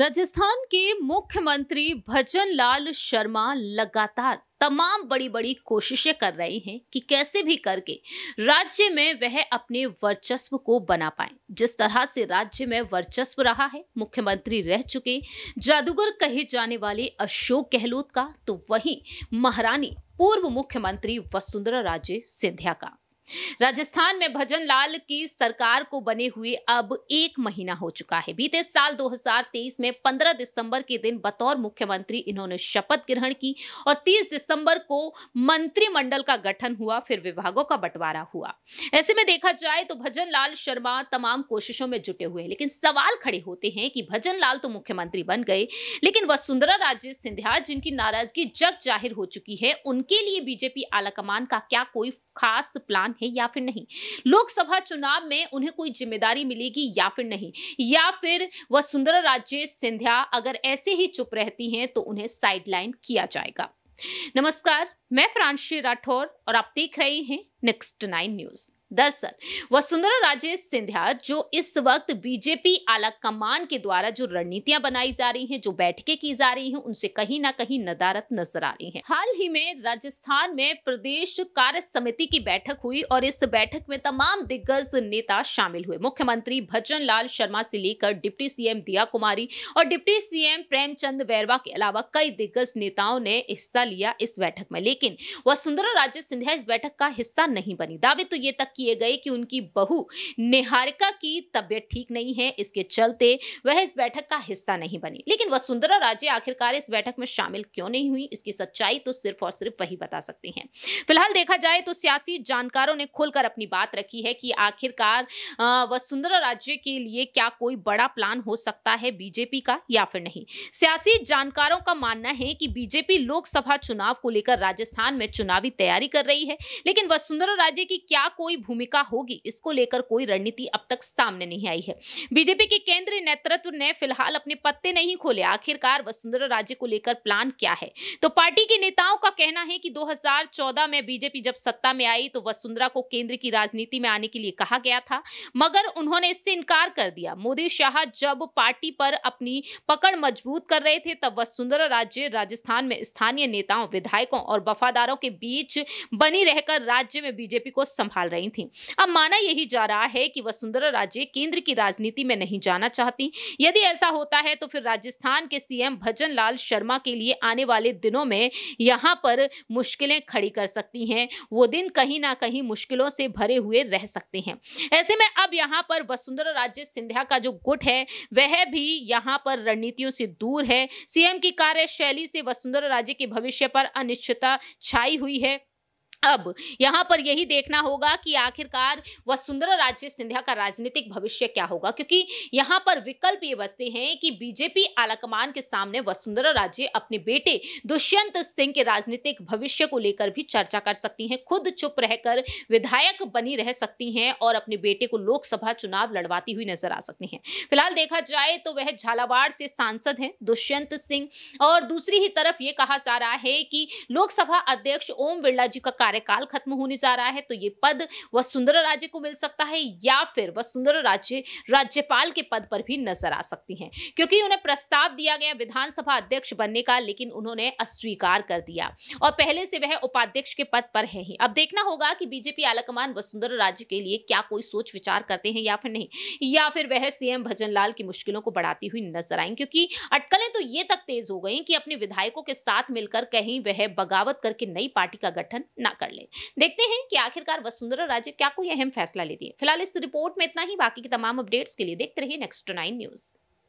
राजस्थान के मुख्यमंत्री भजन लाल शर्मा लगातार तमाम बड़ी बड़ी कोशिशें कर रहे हैं कि कैसे भी करके राज्य में वह अपने वर्चस्व को बना पाए जिस तरह से राज्य में वर्चस्व रहा है मुख्यमंत्री रह चुके जादूगर कहे जाने वाले अशोक गहलोत का तो वहीं महारानी पूर्व मुख्यमंत्री वसुंधरा राजे सिंधिया का राजस्थान में भजन लाल की सरकार को बने हुए अब एक महीना हो चुका है बीते साल 2023 में 15 दिसंबर के दिन बतौर मुख्यमंत्री इन्होंने शपथ ग्रहण की और 30 दिसंबर को मंत्रिमंडल का गठन हुआ फिर विभागों का बंटवारा हुआ ऐसे में देखा जाए तो भजन लाल शर्मा तमाम कोशिशों में जुटे हुए लेकिन सवाल खड़े होते हैं कि भजन लाल तो मुख्यमंत्री बन गए लेकिन वसुंधरा राजे सिंधिया जिनकी नाराजगी जग जाहिर हो चुकी है उनके लिए बीजेपी आलाकमान का क्या कोई खास प्लान है या फिर नहीं लोकसभा चुनाव में उन्हें कोई जिम्मेदारी मिलेगी या फिर नहीं या फिर वह सुंदर राज्य सिंधिया अगर ऐसे ही चुप रहती हैं तो उन्हें साइडलाइन किया जाएगा नमस्कार मैं प्रांशी राठौर और आप देख रहे हैं नेक्स्ट नाइन न्यूज़ दरअसल वसुंधरा राजे सिंधिया जो इस वक्त बीजेपी आला कमान के द्वारा जो रणनीतियां बनाई जा रही हैं जो बैठकें की जा रही हैं उनसे कहीं ना कहीं नदारत नजर आ रही है हाल ही में राजस्थान में प्रदेश कार्य समिति की बैठक हुई और इस बैठक में तमाम दिग्गज नेता शामिल हुए मुख्यमंत्री भजन लाल शर्मा से लेकर डिप्टी सीएम दिया कुमारी और डिप्टी सीएम प्रेमचंद बैरवा के अलावा कई दिग्गज नेताओं ने हिस्सा लिया इस बैठक में लेकिन वसुंधरा राजे सिंधिया इस बैठक का हिस्सा नहीं बनी दावे तो ये तक किए गए कि उनकी बहू निहारिका की तबीयत ठीक नहीं है इसके चलते वह इस बैठक का हिस्सा नहीं बनी लेकिन वसुंधरा राजे आखिरकार इस बैठक में शामिल क्यों नहीं हुई इसकी सच्चाई तो सिर्फ और सिर्फ वही बता सकती हैं फिलहाल देखा जाए तो सियासी जानकारों ने खुलकर अपनी बात रखी है कि आखिरकार वसुंधरा राज्य के लिए क्या कोई बड़ा प्लान हो सकता है बीजेपी का या फिर नहीं सियासी जानकारों का मानना है कि बीजेपी लोकसभा चुनाव को लेकर राजस्थान में चुनावी तैयारी कर रही है लेकिन वसुंधरा राजे की क्या कोई भूमिका होगी इसको लेकर कोई रणनीति अब तक सामने नहीं आई है बीजेपी के केंद्रीय नेतृत्व ने फिलहाल अपने पत्ते नहीं खोले आखिरकार वसुंधरा राजे को लेकर प्लान क्या है तो पार्टी के नेताओं का कहना है कि 2014 में बीजेपी जब सत्ता में आई तो वसुंधरा को केंद्र की राजनीति में आने के लिए कहा गया था मगर उन्होंने इससे इनकार कर दिया मोदी शाह जब पार्टी पर अपनी पकड़ मजबूत कर रहे थे तब वसुंधरा राज्य राजस्थान में स्थानीय नेताओं विधायकों और वफादारों के बीच बनी रहकर राज्य में बीजेपी को संभाल रही थी थी अब माना यही जा रहा है कि वसुंधरा राजे केंद्र की राजनीति में नहीं जाना चाहती यदि ऐसा होता है तो फिर राजस्थान के सीएम भजन लाल शर्मा के लिए आने वाले दिनों में यहां पर मुश्किलें खड़ी कर सकती हैं वो दिन कहीं ना कहीं मुश्किलों से भरे हुए रह सकते हैं ऐसे में अब यहाँ पर वसुंधरा राजे सिंधिया का जो गुट है वह भी यहाँ पर रणनीतियों से दूर है सीएम की कार्यशैली से वसुंधरा राजे के भविष्य पर अनिश्चितता छाई हुई है अब यहाँ पर यही देखना होगा कि आखिरकार वसुंधरा राजे सिंधिया का राजनीतिक भविष्य क्या होगा क्योंकि यहाँ पर विकल्प ये बचते हैं कि बीजेपी आलाकमान के सामने वसुंधरा राजे अपने बेटे दुष्यंत सिंह के राजनीतिक भविष्य को लेकर भी चर्चा कर सकती हैं खुद चुप रहकर विधायक बनी रह सकती हैं और अपने बेटे को लोकसभा चुनाव लड़वाती हुई नजर आ सकती हैं फिलहाल देखा जाए तो वह झालावाड़ से सांसद हैं दुष्यंत सिंह और दूसरी ही तरफ ये कहा जा रहा है कि लोकसभा अध्यक्ष ओम बिरला जी का कार्यकाल खत्म होने जा रहा है तो ये पद वसुंधरा राजे को मिल सकता है या फिर वसुंधरा राजे राज्यपाल के पद पर भी नजर आ सकती हैं क्योंकि उन्हें प्रस्ताव दिया गया विधानसभा अध्यक्ष बनने का लेकिन उन्होंने अस्वीकार कर दिया और पहले से वह उपाध्यक्ष के पद पर है ही अब देखना होगा कि बीजेपी आलाकमान वसुंधरा राजे के लिए क्या कोई सोच विचार करते हैं या फिर नहीं या फिर वह सीएम लाल की मुश्किलों को बढ़ाती हुई नजर आई क्योंकि अटकलें तो ये तक तेज हो गई कि अपने विधायकों के साथ मिलकर कहीं वह बगावत करके नई पार्टी का गठन न कर ले देखते हैं कि आखिरकार वसुंधरा राजे क्या कोई अहम फैसला लेती है फिलहाल इस रिपोर्ट में इतना ही बाकी के तमाम अपडेट्स के लिए देखते रहिए नेक्स्ट नाइन न्यूज़